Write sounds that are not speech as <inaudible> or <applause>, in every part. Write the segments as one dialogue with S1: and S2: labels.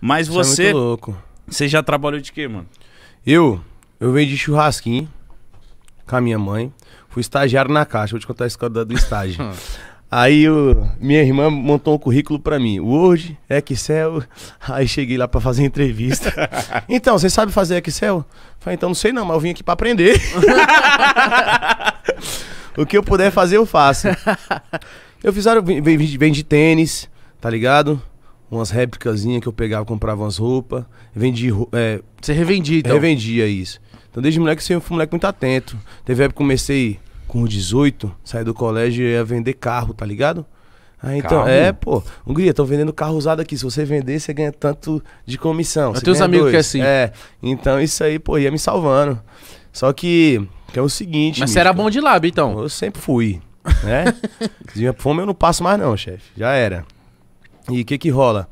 S1: Mas Isso você. É muito louco. Você já trabalhou de quê, mano? Eu, eu vendi churrasquinho com a minha mãe. Fui estagiário na caixa. Vou te contar a história do estágio. <laughs> Aí eu, minha irmã montou um currículo para mim, Word, Excel. Aí cheguei lá para fazer entrevista. <laughs> então, você sabe fazer Excel? Falei, então não sei não, mas eu vim aqui para aprender. <laughs> o que eu puder fazer, eu faço. Eu fiz, vem de vendi tênis, tá ligado? umas réplicazinhas que eu pegava, comprava umas roupas, vendi É, Você revendia, então? Revendia isso. Então desde moleque sempre fui um moleque muito atento. Teve época que comecei com 18, saí do colégio e ia vender carro, tá ligado? Ah, então, carro? é, pô, Hungria, tô vendendo carro usado aqui. Se você vender, você ganha tanto de comissão. Eu tenho uns amigos dois. que é assim. É, então isso aí, pô, ia me salvando. Só que, que é o seguinte. Mas você era bom de lábio, então? Eu sempre fui, né? <laughs> fome eu não passo mais, não, chefe. Já era. E o que que rola?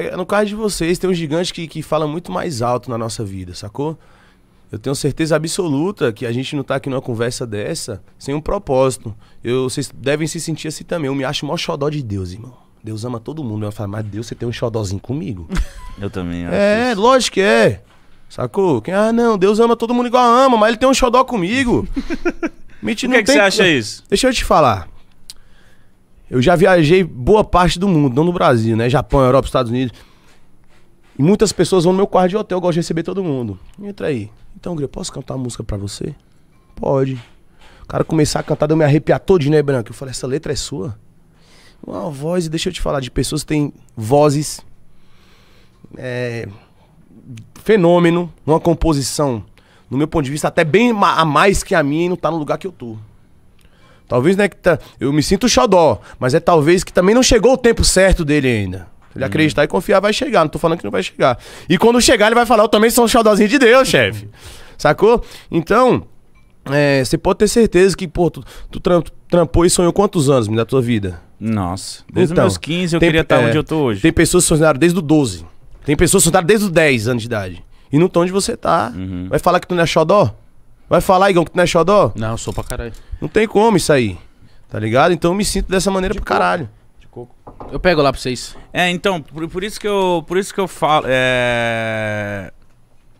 S1: é, no caso de vocês, tem um gigante que, que fala muito mais alto na nossa vida, sacou? Eu tenho certeza absoluta que a gente não está aqui numa conversa dessa sem um propósito. Eu, vocês devem se sentir assim também. Eu me acho o maior xodó de Deus, irmão. Deus ama todo mundo. Eu falo, mas Deus, você tem um xodózinho comigo? <laughs> Eu também acho. É, isso. lógico que é. Sacou? Quem, ah, não, Deus ama todo mundo igual ama, mas ele tem um xodó comigo. <laughs> Mentira, o que, que tem... você acha isso? Deixa eu te falar. Eu já viajei boa parte do mundo, não no Brasil, né? Japão, Europa, Estados Unidos. E muitas pessoas vão no meu quarto de hotel, eu gosto de receber todo mundo. Entra aí. Então, Grilo, posso cantar uma música para você? Pode. O cara começar a cantar, eu me arrepiar todinho, né, Branco? Eu falei, essa letra é sua? Uma voz, deixa eu te falar, de pessoas que têm vozes. É, fenômeno, uma composição, no meu ponto de vista, até bem a mais que a minha e não tá no lugar que eu tô. Talvez, né, que tá, eu me sinto xodó, mas é talvez que também não chegou o tempo certo dele ainda. ele hum. acreditar e confiar, vai chegar. Não tô falando que não vai chegar. E quando chegar, ele vai falar, eu também sou um xodózinho de Deus, chefe. Sacou? Então, é, você pode ter certeza que, pô, tu, tu trampou e sonhou quantos anos da tua vida? Nossa, desde então, os meus 15 eu tem, queria estar é, onde eu tô hoje. Tem pessoas que sonharam desde o 12. Tem pessoas que sonharam desde os 10 anos de idade. E não estão onde você tá. Uhum. Vai falar que tu não é xodó? Vai falar, Igão, que tu não é xodó? Não, sou pra caralho. Não tem como isso aí. Tá ligado? Então eu me sinto dessa maneira de pro caralho. De coco. Eu pego lá pra vocês. É, então, por, por, isso que eu. Por isso que eu falo. É.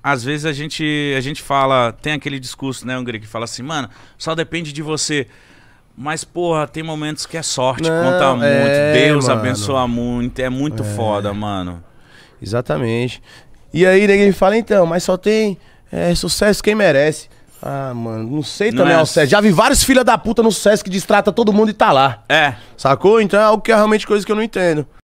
S1: Às vezes a gente, a gente fala, tem aquele discurso, né, Hungria, que fala assim, mano, só depende de você. Mas, porra, tem momentos que é sorte, não, conta é, muito, é, Deus mano. abençoa muito, é muito é. foda, mano. Exatamente. E aí, ninguém fala, então, mas só tem é, sucesso quem merece. Ah, mano, não sei também é. o SESC. Já vi vários filha da puta no SESC que distrata todo mundo e tá lá. É. Sacou? Então é algo que é realmente coisa que eu não entendo.